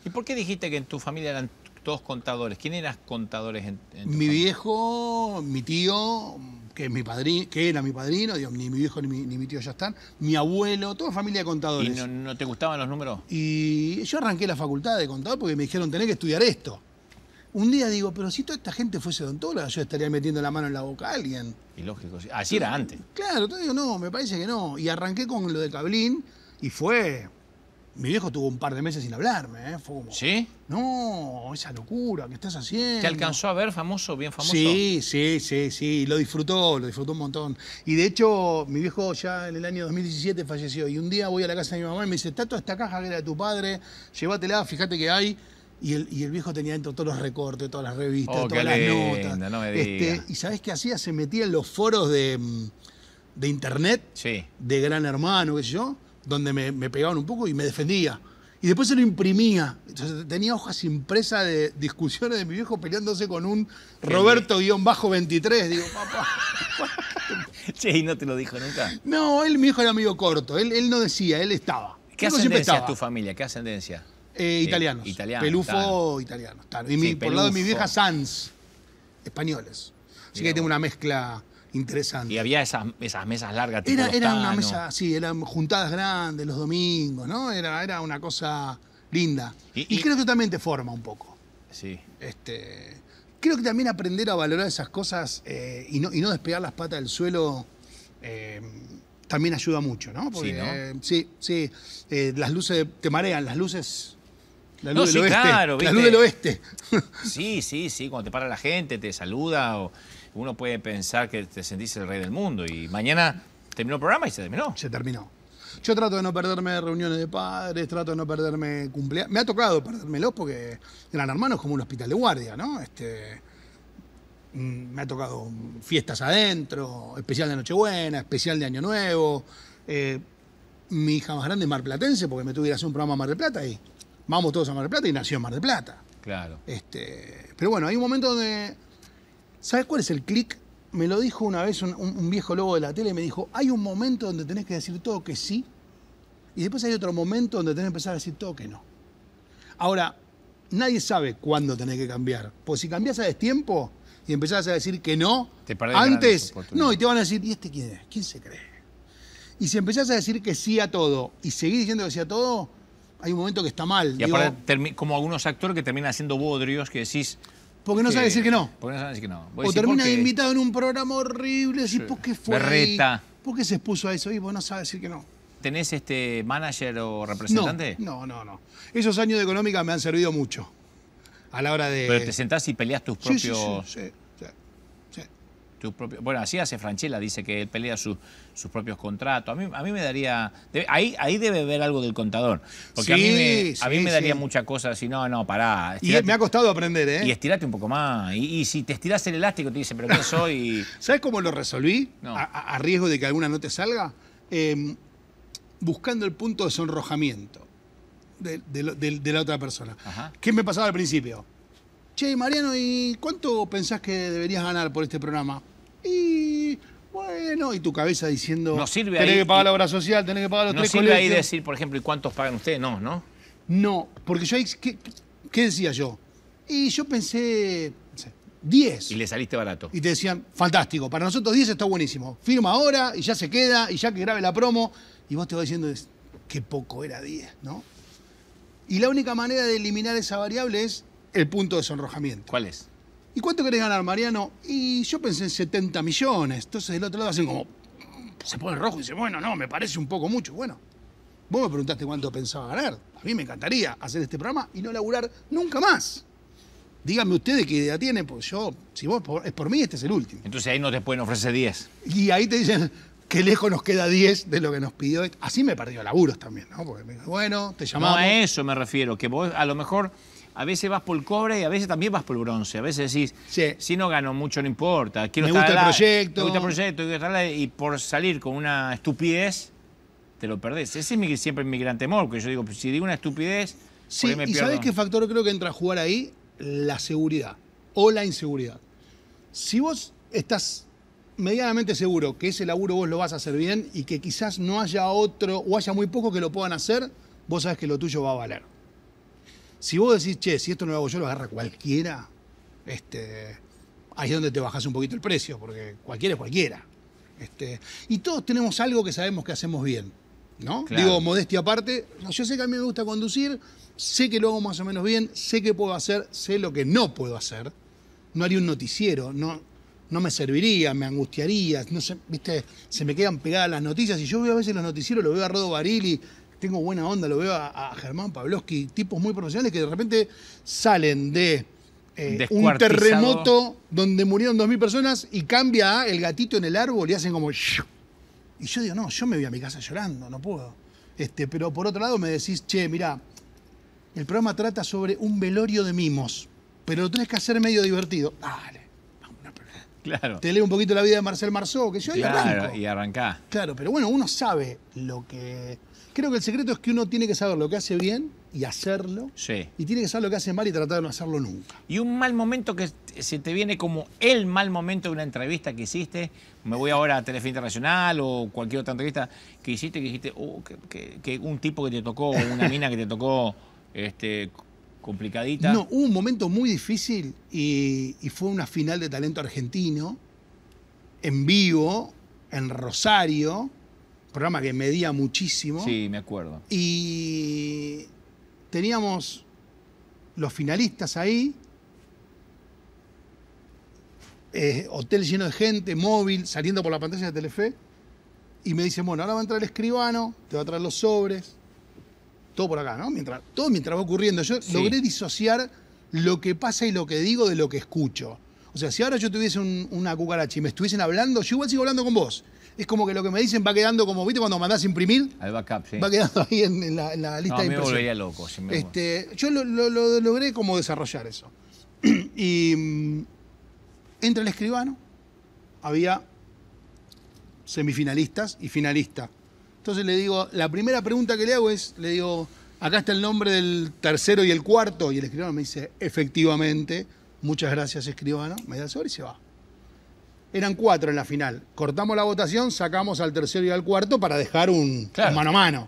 ¿Y por qué dijiste que en tu familia eran todos contadores. ¿Quién eras contadores Mi viejo, mi tío, que es mi padrino, que era mi padrino, ni mi viejo ni mi, tío ya están, mi abuelo, toda familia de contadores. ¿Y no, te gustaban los números? Y yo arranqué la facultad de contador porque me dijeron tenés que estudiar esto. Un día digo, pero si toda esta gente fuese odontóloga, yo estaría metiendo la mano en la boca a alguien. Y lógico, así era antes. Claro, entonces digo, no, me parece que no. Y arranqué con lo de Cablín y fue mi viejo tuvo un par de meses sin hablarme, ¿eh? Fue ¿Sí? No, esa locura ¿qué estás haciendo. ¿Te alcanzó a ver famoso, bien famoso? Sí, sí, sí, sí. Lo disfrutó, lo disfrutó un montón. Y de hecho, mi viejo ya en el año 2017 falleció. Y un día voy a la casa de mi mamá y me dice, está toda esta caja que era de tu padre, llévatela, fíjate que hay. Y el, viejo tenía dentro todos los recortes, todas las revistas, oh, todas las notas. Este, y sabes qué hacía? Se metía en los foros de, mm, de internet, de Gran Hermano, qué sé yo donde me, pegaban un poco y me defendía. Y después se lo imprimía. Entonces tenía hojas impresas de discusiones de mi viejo peleándose con un Roberto-23. Digo, papá. y no te lo dijo nunca. No, él, mi hijo era amigo corto. Él, él no decía, él estaba. ¿Qué ascendencia es tu familia? ¿Qué ascendencia? Eh, eh, italianos. italiano, Pelufo, italiano. Y por el lado de mi vieja, sans. Españoles. Así que tengo una mezcla interesante. Y había esas, esas mesas largas. era, una mesa, sí, eran juntadas grandes los domingos, ¿no? Era, era una cosa linda. Y, creo que también te forma un poco. Sí. Este, creo que también aprender a valorar esas cosas eh, y, no, y no despegar las patas del suelo eh, también ayuda mucho, ¿no? sí, ¿no? Eh, sí, sí las luces te marean, las luces no, del sí, oeste. Claro, la del oeste. Sí, sí, sí. Cuando te para la gente, te saluda o uno puede pensar que te sentís el rey del mundo y mañana terminó el programa y se terminó. Se terminó. Yo trato de no perderme reuniones de padres, trato de no perderme cumpleaños. Me ha tocado perdérmelos porque Gran Hermano es como un hospital de guardia, ¿no? Este, mm, me ha tocado fiestas adentro, especial de Nochebuena, especial de Año Nuevo. Eh, mi hija más grande es marplatense porque me tuve que hacer un programa a Mar de Plata y vamos todos a Mar de Plata y nació en Mar de Plata. Claro. Este, pero bueno, hay un momento donde ¿Sabes cuál es el clic? Me lo dijo una vez un, viejo lobo de la tele y me dijo, hay un momento donde tenés que decir todo que sí y después hay otro momento donde tenés que empezar a decir todo que no. Ahora, nadie sabe cuándo tenés que cambiar, pues si cambiás a destiempo y empezás a decir que no, antes, no, y te van a decir, ¿y este quién es? ¿Quién se cree? Y si empezás a decir que sí a todo y seguís diciendo que sí a todo, hay un momento que está mal. Y aparte, como algunos actores que terminan haciendo bodrios, que decís, porque no sabe decir que no. Porque no sabe decir que no. o termina invitado en un programa horrible, decís, ¿por qué fue? Berreta. ¿Por qué se expuso a eso? Y vos no sabe decir que no. ¿Tenés este manager o representante? No, no, no, Esos años de económica me han servido mucho. A la hora de. Pero te sentás y peleás tus propios. Bueno, así hace Franchella, dice que él pelea sus propios contratos. A mí, me daría... ahí, ahí debe ver algo del contador. Porque a mí me, daría muchas mucha cosa si no, no, pará. y me ha costado aprender, ¿eh? Y estirate un poco más. Y, si te estirás el elástico, te dice, pero ¿qué soy? ¿Sabes cómo lo resolví? A, riesgo de que alguna no te salga. Em, buscando el punto de sonrojamiento de, la otra persona. ¿Qué me pasaba al principio? Che, Mariano, ¿y cuánto pensás que deberías ganar por este programa? y bueno, y tu cabeza diciendo, no sirve tenés que pagar la obra social, tenés que pagar los no sirve ahí decir, por ejemplo, ¿y cuántos pagan ustedes? No, ¿no? No, porque yo ahí, ¿qué, qué decía yo? Y yo pensé, 10. Y le saliste barato. Y te decían, fantástico, para nosotros 10 está buenísimo. Firma ahora y ya se queda y ya que grabe la promo. Y vos te vas diciendo, qué poco era 10, ¿no? Y la única manera de eliminar esa variable es el punto de sonrojamiento. ¿Cuál es? ¿Y cuánto querés ganar, Mariano? Y yo pensé en 70 millones. Entonces del otro lado hacen como. Se pone rojo y dice, bueno, no, me parece un poco mucho. Bueno, vos me preguntaste cuánto pensaba ganar. A mí me encantaría hacer este programa y no laburar nunca más. Díganme ustedes qué idea tienen, porque yo, si vos por, es por mí, este es el último. Entonces ahí no te pueden ofrecer 10. Y ahí te dicen, que lejos nos queda 10 de lo que nos pidió. Este". Así me perdió laburos también, ¿no? Porque bueno, te llamamos. No a eso me refiero, que vos a lo mejor a veces vas por el cobre y a veces también vas por el bronce. A veces decís, si no gano mucho, no importa. Quiero me, gusta el proyecto. me gusta el proyecto. y por salir con una estupidez, te lo perdés. Ese es mi, siempre mi gran temor, que yo digo, si digo una estupidez, sí, ¿Y sabes qué factor creo que entra a jugar ahí? La seguridad o la inseguridad. Si vos estás medianamente seguro que ese laburo vos lo vas a hacer bien y que quizás no haya otro o haya muy poco que lo puedan hacer, vos sabés que lo tuyo va a valer. Si vos decís, che, si esto no lo hago yo, lo agarra cualquiera, este, ahí es donde te bajas un poquito el precio, porque cualquiera es cualquiera. Este, y todos tenemos algo que sabemos que hacemos bien, ¿no? Digo, modestia aparte, yo sé que a mí me gusta conducir, sé que lo hago más o menos bien, sé que puedo hacer, sé lo que no puedo hacer. No haría un noticiero, no, no me serviría, me angustiaría, no sé, viste, se me quedan pegadas las noticias y yo veo a veces los noticieros, lo veo a Rodo Barili tengo buena onda, lo veo a, Germán Pabloski, tipos muy profesionales que de repente salen de eh, un terremoto donde murieron 2.000 personas y cambia el gatito en el árbol y hacen como... Y yo digo, no, yo me voy a mi casa llorando, no puedo. Este, pero por otro lado me decís, che, mira el programa trata sobre un velorio de mimos, pero lo tenés que hacer medio divertido. Dale. vamos Claro. Te leo un poquito la vida de Marcel Marceau, que yo ahí claro, y arrancá. Claro, pero bueno, uno sabe lo que Creo que el secreto es que uno tiene que saber lo que hace bien y hacerlo. Sí. Y tiene que saber lo que hace mal y tratar de no hacerlo nunca. Y un mal momento que se te viene como el mal momento de una entrevista que hiciste, me voy ahora a Telefe Internacional o cualquier otra entrevista que hiciste, que dijiste, oh, que, un tipo que te tocó, una mina que te tocó este, complicadita. No, hubo un momento muy difícil y fue una final de talento argentino, en vivo, en Rosario programa que medía muchísimo. Sí, me acuerdo. Y teníamos los finalistas ahí. Eh, hotel lleno de gente, móvil, saliendo por la pantalla de Telefe. Y me dicen, bueno, ahora va a entrar el escribano, te va a traer los sobres. Todo por acá, ¿no? Mientras, todo mientras va ocurriendo. Yo logré disociar lo que pasa y lo que digo de lo que escucho. O sea, si ahora yo tuviese una cucaracha y me estuviesen hablando, yo igual sigo hablando con vos es como que lo que me dicen va quedando como, ¿viste? Cuando mandás imprimir. Al backup, sí. Va quedando ahí en, la, lista de impresión. me volvería loco. este, yo lo, logré como desarrollar eso. y mm, entra el escribano había semifinalistas y finalista. Entonces le digo, la primera pregunta que le hago es, le digo, acá está el nombre del tercero y el cuarto. Y el escribano me dice, efectivamente, muchas gracias escribano, me da el sobre y se va eran cuatro en la final. Cortamos la votación, sacamos al tercero y al cuarto para dejar un, mano a mano.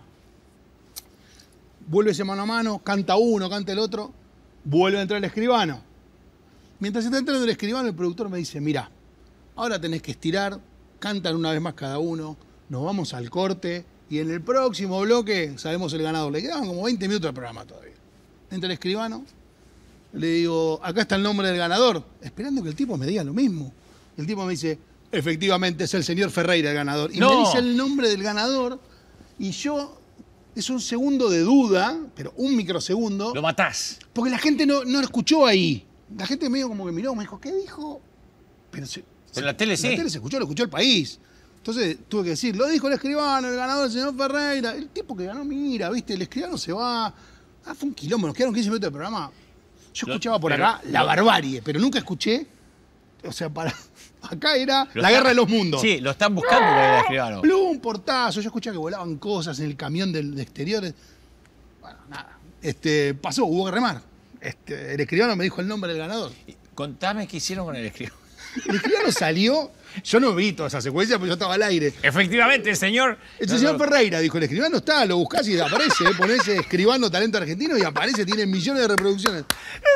Vuelve ese mano a mano, canta uno, canta el otro, vuelve a entrar el escribano. Mientras está entrando el escribano, el productor me dice, mira, ahora tenés que estirar, cantan una vez más cada uno, nos vamos al corte y en el próximo bloque sabemos el ganador. Le quedaban como 20 minutos del programa todavía. Entra el escribano, le digo, acá está el nombre del ganador, esperando que el tipo me diga lo mismo. El tipo me dice, efectivamente es el señor Ferreira el ganador. Y me dice el nombre del ganador y yo es un segundo de duda, pero un microsegundo. Lo matás. Porque la gente no, lo escuchó ahí. La gente medio como que miró, me dijo, ¿qué dijo? Pero, se, la tele La tele se escuchó, lo escuchó el país. Entonces tuve que decir, lo dijo el escribano, el ganador, el señor Ferreira, el tipo que ganó, mira, viste, el escribano se va. Ah, fue un quilombo, nos quedaron 15 minutos de programa. Yo escuchaba por acá la barbarie, pero nunca escuché, o sea, para, Acá era la guerra de los mundos. Sí, lo están buscando el ah, Escribano. un portazo. Yo escuchaba que volaban cosas en el camión del- de exteriores. Bueno, nada. Este, pasó, hubo que remar. Este, el escribano me dijo el nombre del ganador. Contame qué hicieron con el escribano. El escribano salió. Yo no vi toda esa secuencia porque yo estaba al aire. Efectivamente, el señor. El señor Ferreira dijo, el escribano está, lo buscás y aparece, eh, ponés eh, escribano talento argentino y aparece, tiene millones de reproducciones.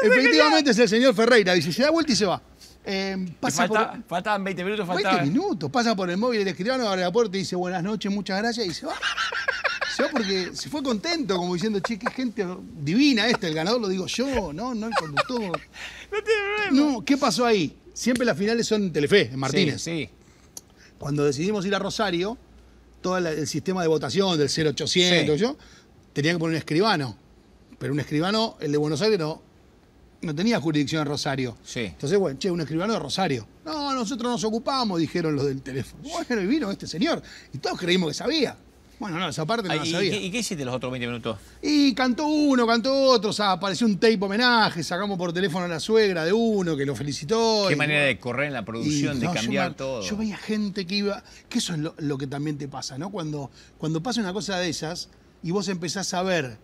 Efectivamente es el señor Ferreira, dice, se da vuelta y se va. Eh, pasa faltaban 20 minutos, faltaban. 20 minutos, pasa por el móvil El escribano, abre la puerta y dice buenas noches, muchas gracias y se va. se va porque se fue contento, como diciendo, che, qué gente divina esta, el ganador lo digo yo, no, no el conductor. no tiene problema. ¿qué pasó ahí? Siempre las finales son en Telefe, en Martínez. Sí, Cuando decidimos ir a Rosario, todo el sistema de votación del 0800, yo, tenía que poner un escribano. Pero un escribano, el de Buenos Aires no, no tenía jurisdicción en Rosario. Sí. Entonces, bueno, che, un escribano de Rosario. No, nosotros nos ocupamos, dijeron los del teléfono. Bueno, y vino este señor. Y todos creímos que sabía. Bueno, no, esa parte no la sabía. ¿Y qué, hiciste los otros 20 minutos? Y cantó uno, cantó otro, o apareció un tape homenaje, sacamos por teléfono a la suegra de uno que lo felicitó. Qué manera de correr en la producción, de cambiar todo. Yo veía gente que iba, que eso es lo, que también te pasa, ¿no? Cuando, cuando pasa una cosa de esas y vos empezás a ver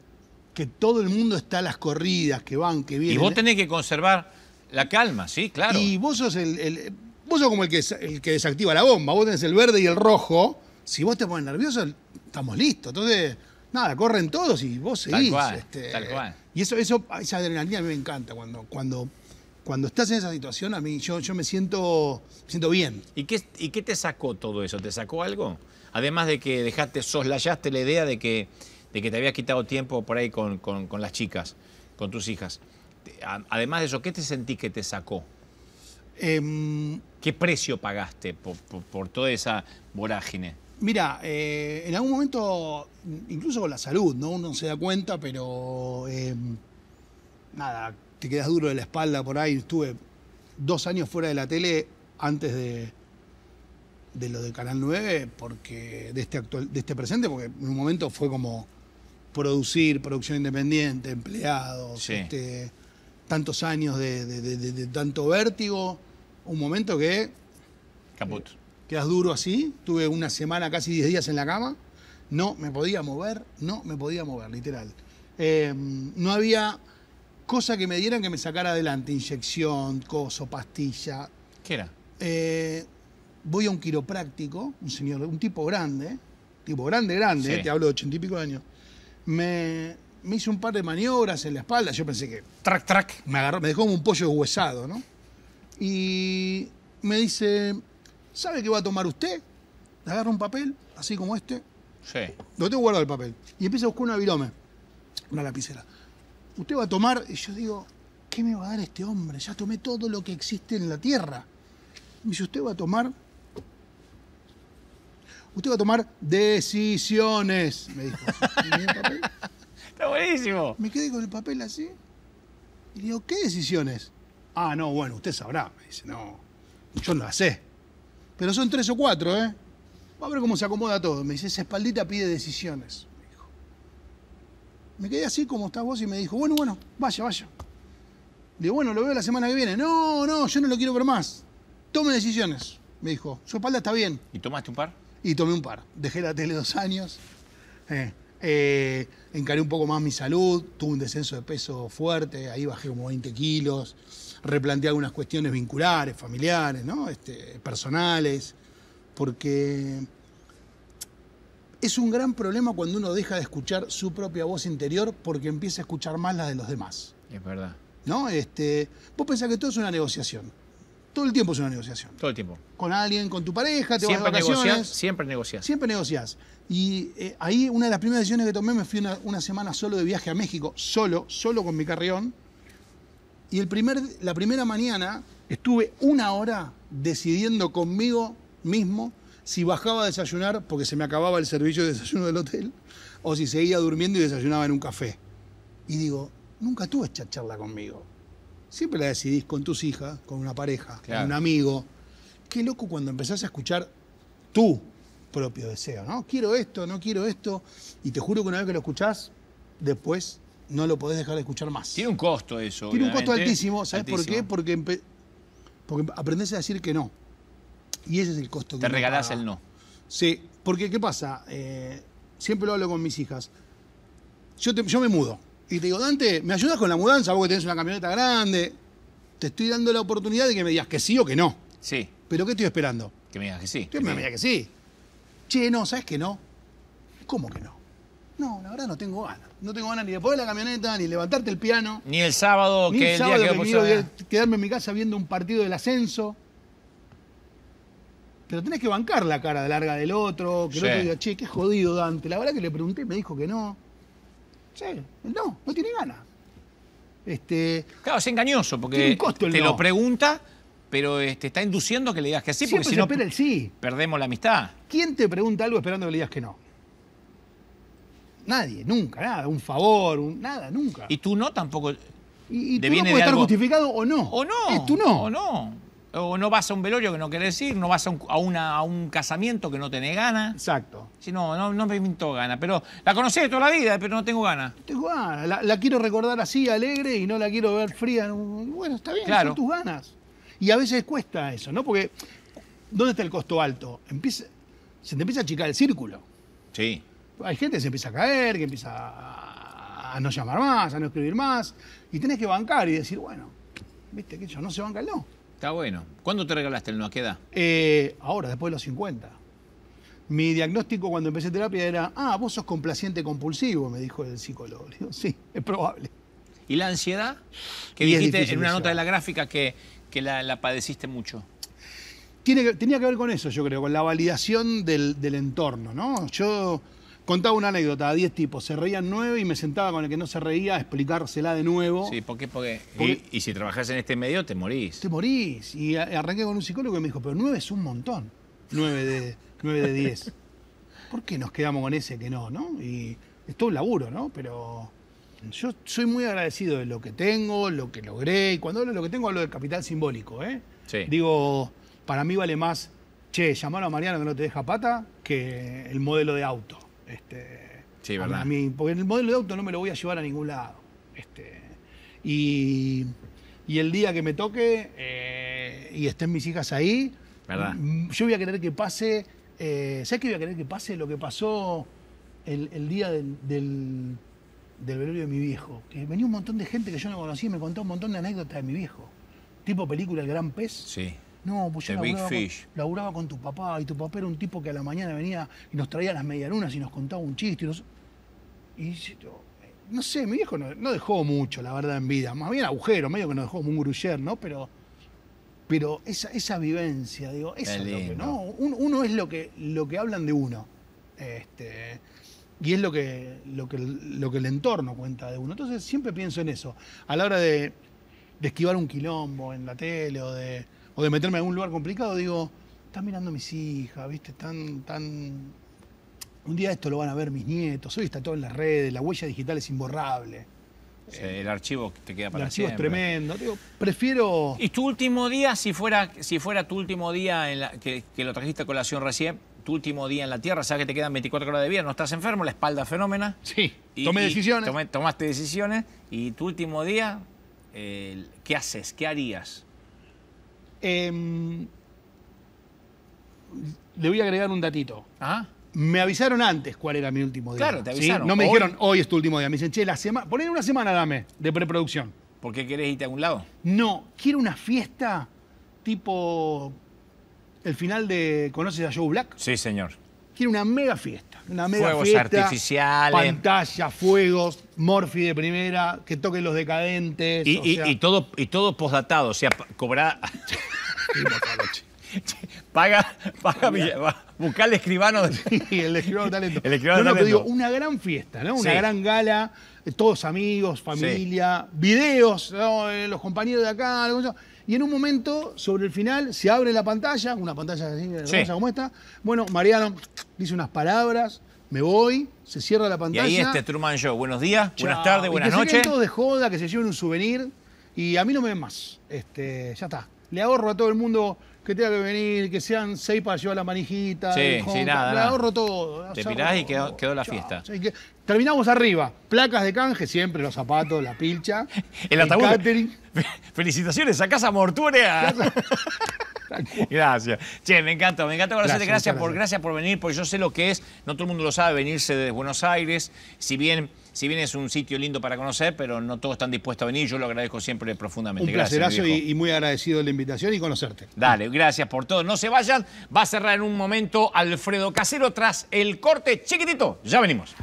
que todo el mundo está a las corridas, que van, que vienen. Y vos tenés que conservar la calma, sí, claro. Y vos sos el, vos sos como el que, el que desactiva la bomba, vos tenés el verde y el rojo. Si vos te pones nervioso, estamos listos. Entonces, nada, corren todos y vos seguís. Este, tal cual, Y eso, eso, esa adrenalina a mí me encanta cuando, cuando, cuando estás en esa situación, a mí yo, yo me siento, siento bien. ¿Y qué, ¿Y qué te sacó todo eso? ¿Te sacó algo? Además de que dejaste, soslayaste la idea de que de que te habías quitado tiempo por ahí con, las chicas, con tus hijas. Además de eso, ¿qué te sentís que te sacó? Em, ¿Qué precio pagaste por, toda esa vorágine? Mira, eh, en algún momento, incluso con la salud, ¿no? Uno se da cuenta, pero em, nada, te quedas duro de la espalda por ahí. Estuve dos años fuera de la tele antes de, de lo de Canal 9, porque de este, actual, de este presente, porque en un momento fue como producir, producción independiente, empleados, este, tantos años de, tanto vértigo, un momento que... Caput. Eh, quedas duro así, tuve una semana, casi 10 días en la cama, no me podía mover, no me podía mover, literal. Eh, no había cosa que me dieran que me sacara adelante, inyección, coso, pastilla. ¿Qué era? Eh, voy a un quiropráctico, un señor, un tipo grande, tipo grande, grande, te hablo de ochenta y pico años me, me hizo un par de maniobras en la espalda. Yo pensé que, track, track, me agarró, me dejó como un pollo huesado, ¿no? Y me dice, ¿sabe qué va a tomar usted? Le agarra un papel, así como este. Sí. Lo tengo guardado el papel. Y empieza a buscar una virome, una lapicera. Usted va a tomar, y yo digo, ¿qué me va a dar este hombre? Ya tomé todo lo que existe en la tierra. Me dice, usted va a tomar Usted va a tomar decisiones, me dijo. papel. Está buenísimo. Me quedé con el papel así. Y le digo, ¿qué decisiones? Ah, no, bueno, usted sabrá. Me dice, no, yo no la sé. Pero son tres o cuatro, ¿eh? Va a ver cómo se acomoda todo. Me dice, esa espaldita pide decisiones. Me quedé así como estás vos y me dijo, bueno, bueno, vaya, vaya. Le Digo, bueno, lo veo la semana que viene. No, no, yo no lo quiero ver más. Tome decisiones, me dijo. Su espalda está bien. ¿Y tomaste un par? y tomé un par. Dejé la tele dos años, eh, eh, encaré un poco más mi salud, tuve un descenso de peso fuerte, ahí bajé como 20 kilos, replanteé algunas cuestiones vinculares, familiares, ¿no? Este, personales, porque es un gran problema cuando uno deja de escuchar su propia voz interior porque empieza a escuchar más la de los demás. Es verdad. ¿No? Este, vos pensás que todo es una negociación todo el tiempo es una negociación. Todo el tiempo. Con alguien, con tu pareja, te vas a vacaciones. siempre negociás. Siempre negociás. Y eh, ahí una de las primeras decisiones que tomé me fui una, semana solo de viaje a México, solo, solo con mi carrión. Y el primer, la primera mañana estuve una hora decidiendo conmigo mismo si bajaba a desayunar porque se me acababa el servicio de desayuno del hotel o si seguía durmiendo y desayunaba en un café. Y digo, nunca tuve esta charla conmigo siempre la decidís con tus hijas, con una pareja, con un amigo. Qué loco cuando empezás a escuchar tu propio deseo, ¿no? Quiero esto, no quiero esto. Y te juro que una vez que lo escuchás, después no lo podés dejar de escuchar más. Tiene un costo eso. Tiene un costo altísimo, ¿sabes por qué? Porque, porque aprendés a decir que no. Y ese es el costo. Te regalás el no. Sí, porque ¿qué pasa? Eh, siempre lo hablo con mis hijas. Yo, yo me mudo y te digo, Dante, ¿me ayudas con la mudanza? Vos que tenés una camioneta grande. Te estoy dando la oportunidad de que me digas que sí o que no. Sí. ¿Pero qué estoy esperando? Que me digas que sí. que me digas que sí. Che, no, ¿sabes que no? ¿Cómo que no? No, la verdad no tengo ganas. No tengo ganas ni de poner la camioneta, ni levantarte el piano. Ni el sábado, ni el que el, sábado día que, que quedarme en mi casa viendo un partido del ascenso. Pero tenés que bancar la cara larga del otro, que el otro diga, che, qué jodido Dante. La verdad que le pregunté, y me dijo que no. Sí, no, no tiene ganas. Este, claro, es engañoso porque te lo pregunta, pero este, está induciendo que le digas que sí, Siempre si no el sí. perdemos la amistad. ¿Quién te pregunta algo esperando que le digas que no? Nadie, nunca, nada, un favor, un, nada, nunca. Y tú no tampoco. Y, viene tú no puede estar justificado o no. O no. tú no. O no o no vas a un velorio que no querés ir, no vas a un, un casamiento que no tenés ganas. Exacto. Si no, no, me pintó ganas. Pero la conocí de toda la vida, pero no tengo ganas. No tengo ganas. La, quiero recordar así, alegre, y no la quiero ver fría. Bueno, está bien, son tus ganas. Y a veces cuesta eso, ¿no? Porque, ¿dónde está el costo alto? Empieza, se te empieza a achicar el círculo. Sí. Hay gente que se empieza a caer, que empieza a, no llamar más, a no escribir más. Y tenés que bancar y decir, bueno, viste que yo no se banca el no. Está bueno. ¿Cuándo te regalaste el no? ¿A qué eh, edad? ahora, después de los 50. Mi diagnóstico cuando empecé terapia era, ah, vos sos complaciente compulsivo, me dijo el psicólogo. sí, es probable. ¿Y la ansiedad? Que dijiste en una nota de la gráfica que, la, padeciste mucho. Tiene tenía que ver con eso, yo creo, con la validación del, del entorno, ¿no? Yo Contaba una anécdota a 10 tipos, se reían 9 y me sentaba con el que no se reía a explicársela de nuevo. Sí, ¿por qué? Porque, y, si trabajás en este medio te morís. Te morís. Y arranqué con un psicólogo y me dijo, pero 9 es un montón. 9 de, nueve de 10. ¿Por qué nos quedamos con ese que no, no? Y es todo un laburo, ¿no? Pero yo soy muy agradecido de lo que tengo, lo que logré. Y cuando hablo de lo que tengo, hablo del capital simbólico, ¿eh? Digo, para mí vale más, che, llamar a Mariano que no te deja pata, que el modelo de auto. Este, sí, verdad. mí, porque el modelo de auto no me lo voy a llevar a ningún lado. Este, y, el día que me toque eh, y estén mis hijas ahí, yo voy a querer que pase, eh, ¿sabes qué voy a querer que pase lo que pasó el, día del, del, velorio de mi viejo? Que venía un montón de gente que yo no conocía y me contó un montón de anécdotas de mi viejo. Tipo película El Gran Pez. Sí no, pues yo laburaba, Con, con tu papá y tu papá era un tipo que a la mañana venía y nos traía las medialunas y nos contaba un chiste. Y, no sé, mi hijo no, dejó mucho, la verdad, en vida. Más bien agujero, medio que nos dejó como un gruyer, ¿no? Pero, pero esa, esa vivencia, digo, eso es lo que, Uno, es lo que, lo que hablan de uno. Este, y es lo que, lo, que, lo que el entorno cuenta de uno. Entonces siempre pienso en eso. A la hora de, de esquivar un quilombo en la tele o de o de meterme en un lugar complicado, digo, están mirando mis hijas, ¿viste? Tan, tan. Un día esto lo van a ver mis nietos, hoy está todo en las redes, la huella digital es imborrable. el archivo te queda para siempre. El archivo es tremendo. Digo, prefiero... ¿Y tu último día, si fuera, si fuera tu último día, que, lo trajiste a colación recién, tu último día en la Tierra, sabes que te quedan 24 horas de vida, no estás enfermo, la espalda fenómena. Sí, y, decisiones. tomaste decisiones y tu último día, eh, ¿qué haces? ¿Qué harías? Em, le voy a agregar un datito. Ah. Me avisaron antes cuál era mi último día. Claro, te avisaron. No me dijeron, hoy es tu último día. Me dicen, che, la semana. Ponen una semana, dame, de preproducción. ¿Por qué querés irte a un lado? No, quiero una fiesta tipo el final de. ¿Conoces a Joe Black? Sí, señor. Quiero una mega fiesta una mega Fuegos artificiales. Pantalla, fuegos, Morphy de primera, que toquen los decadentes. Y, todo, y todo postdatado, o sea, cobrar... paga, paga, buscar el escribano. De... el escribano talento. una gran fiesta, ¿no? Una gran gala, eh, todos amigos, familia, videos, eh, los compañeros de acá, algo y en un momento, sobre el final, se abre la pantalla, una pantalla así, sí. como esta. Bueno, Mariano dice unas palabras, me voy, se cierra la pantalla. Y ahí este Truman Show. Buenos días, buenas tardes, buenas noches. Que de joda, que se lleven un souvenir. Y a mí no me ven más. Este, ya está. Le ahorro a todo el mundo que tenga que venir, que sean seis para llevar la manijita. Sí, sí, nada. Le ahorro todo. Te mirás y quedó, la fiesta. Terminamos arriba. Placas de canje, siempre los zapatos, la pilcha. El, ataúd. Felicitaciones a Casa Mortuoria. gracias. Che, me encanta, me encanta conocerte. Gracias, por, gracias. por venir, porque yo sé lo que es. No todo el mundo lo sabe, venirse desde Buenos Aires. Si bien si bien es un sitio lindo para conocer, pero no todos están dispuestos a venir. Yo lo agradezco siempre profundamente. Un gracias. Y, y, muy agradecido de la invitación y conocerte. Dale, gracias por todo. No se vayan. Va a cerrar en un momento Alfredo Casero tras el corte chiquitito. Ya venimos.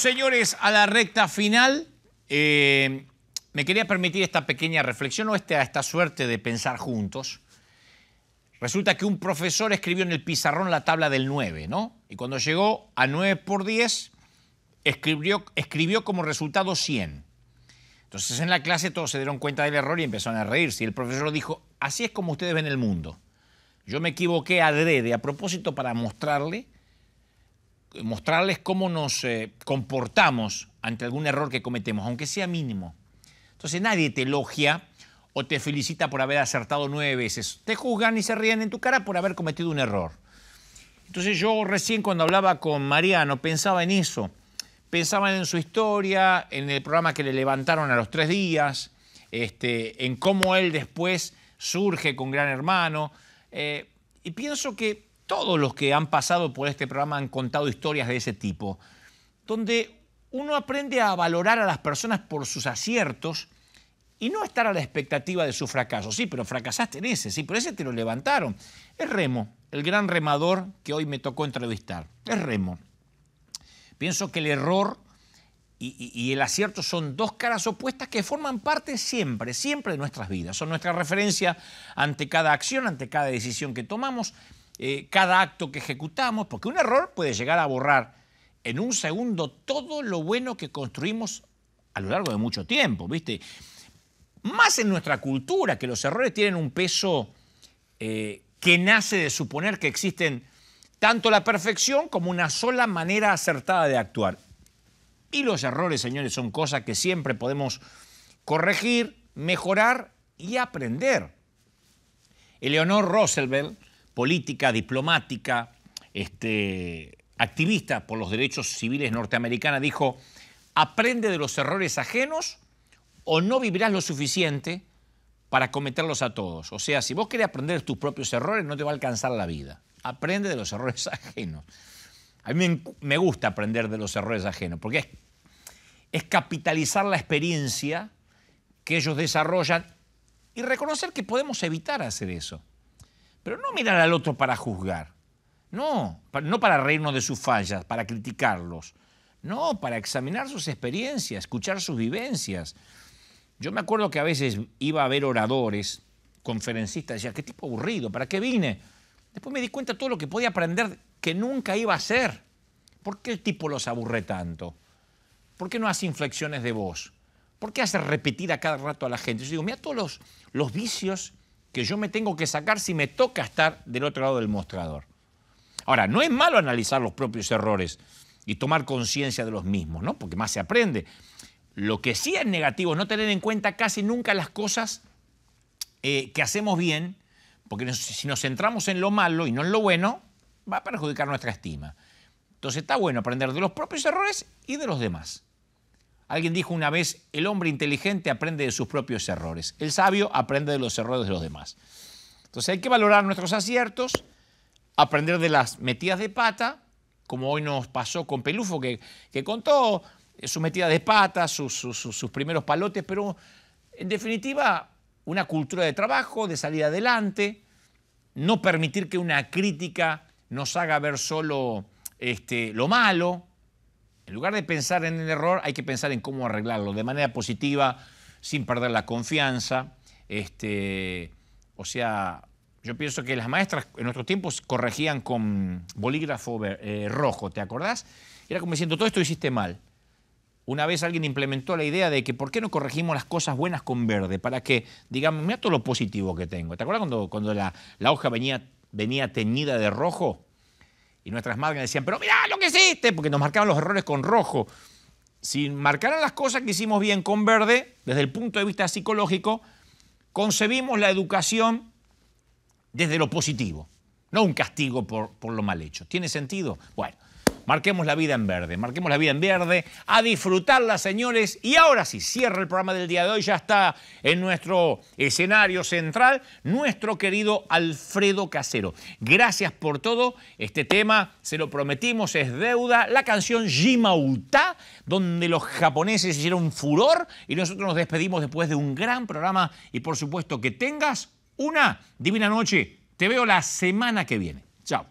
señores, a la recta final. Eh, me quería permitir esta pequeña reflexión o esta, esta suerte de pensar juntos. Resulta que un profesor escribió en el pizarrón la tabla del 9, ¿no? Y cuando llegó a 9 por 10, escribió, escribió como resultado 100. Entonces en la clase todos se dieron cuenta del error y empezaron a reírse. Y el profesor dijo, así es como ustedes ven el mundo. Yo me equivoqué a adrede a propósito para mostrarle mostrarles cómo nos eh, comportamos ante algún error que cometemos, aunque sea mínimo. Entonces nadie te elogia o te felicita por haber acertado nueve veces. Te juzgan y se ríen en tu cara por haber cometido un error. Entonces yo recién cuando hablaba con Mariano pensaba en eso. Pensaba en su historia, en el programa que le levantaron a los tres días, este, en cómo él después surge con Gran Hermano. Eh, y pienso que todos los que han pasado por este programa han contado historias de ese tipo, donde uno aprende a valorar a las personas por sus aciertos y no estar a la expectativa de su fracaso. Sí, pero fracasaste en ese, sí, pero ese te lo levantaron. Es Remo, el gran remador que hoy me tocó entrevistar. Es Remo. Pienso que el error y, y, el acierto son dos caras opuestas que forman parte siempre, siempre de nuestras vidas. Son nuestra referencia ante cada acción, ante cada decisión que tomamos eh, cada acto que ejecutamos, porque un error puede llegar a borrar en un segundo todo lo bueno que construimos a lo largo de mucho tiempo, ¿viste? Más en nuestra cultura, que los errores tienen un peso eh, que nace de suponer que existen tanto la perfección como una sola manera acertada de actuar. Y los errores, señores, son cosas que siempre podemos corregir, mejorar y aprender. Eleonor Roosevelt política, diplomática, este, activista por los derechos civiles norteamericana, dijo, aprende de los errores ajenos o no vivirás lo suficiente para cometerlos a todos. O sea, si vos querés aprender tus propios errores, no te va a alcanzar la vida. Aprende de los errores ajenos. A mí me gusta aprender de los errores ajenos, porque es capitalizar la experiencia que ellos desarrollan y reconocer que podemos evitar hacer eso. Pero no mirar al otro para juzgar. No, no para reírnos de sus fallas, para criticarlos. No, para examinar sus experiencias, escuchar sus vivencias. Yo me acuerdo que a veces iba a ver oradores, conferencistas, decía, qué tipo aburrido, ¿para qué vine? Después me di cuenta de todo lo que podía aprender que nunca iba a hacer. ¿Por qué el tipo los aburre tanto? ¿Por qué no hace inflexiones de voz? ¿Por qué hace repetir a cada rato a la gente? Yo digo, mira todos los, los vicios que yo me tengo que sacar si me toca estar del otro lado del mostrador. Ahora, no es malo analizar los propios errores y tomar conciencia de los mismos, Porque más se aprende. Lo que sí es negativo es no tener en cuenta casi nunca las cosas eh, que hacemos bien, porque si nos centramos en lo malo y no en lo bueno, va a perjudicar nuestra estima. Entonces está bueno aprender de los propios errores y de los demás. Alguien dijo una vez, el hombre inteligente aprende de sus propios errores, el sabio aprende de los errores de los demás. Entonces hay que valorar nuestros aciertos, aprender de las metidas de pata, como hoy nos pasó con Pelufo, que, contó eh, su metida de pata, sus, sus primeros palotes, pero en definitiva una cultura de trabajo, de salir adelante, no permitir que una crítica nos haga ver solo este, lo malo, en lugar de pensar en el error, hay que pensar en cómo arreglarlo de manera positiva, sin perder la confianza. Este, o sea, yo pienso que las maestras en nuestros tiempos corregían con bolígrafo eh, rojo, ¿te acordás? Era como diciendo, todo esto hiciste mal. Una vez alguien implementó la idea de que por qué no corregimos las cosas buenas con verde, para que digamos, mira todo lo positivo que tengo. ¿Te acuerdas cuando, cuando la, la hoja venía, venía teñida de rojo? Y nuestras madres decían, pero mira lo que hiciste, porque nos marcaban los errores con rojo. Si marcaran las cosas que hicimos bien con verde, desde el punto de vista psicológico, concebimos la educación desde lo positivo, no un castigo por, por lo mal hecho. ¿Tiene sentido? Bueno, Marquemos la vida en verde, marquemos la vida en verde, a disfrutarla, señores. Y ahora sí, cierra el programa del día de hoy, ya está en nuestro escenario central nuestro querido Alfredo Casero. Gracias por todo, este tema se lo prometimos, es deuda, la canción Jimauta, donde los japoneses hicieron furor y nosotros nos despedimos después de un gran programa y por supuesto que tengas una divina noche. Te veo la semana que viene. Chao.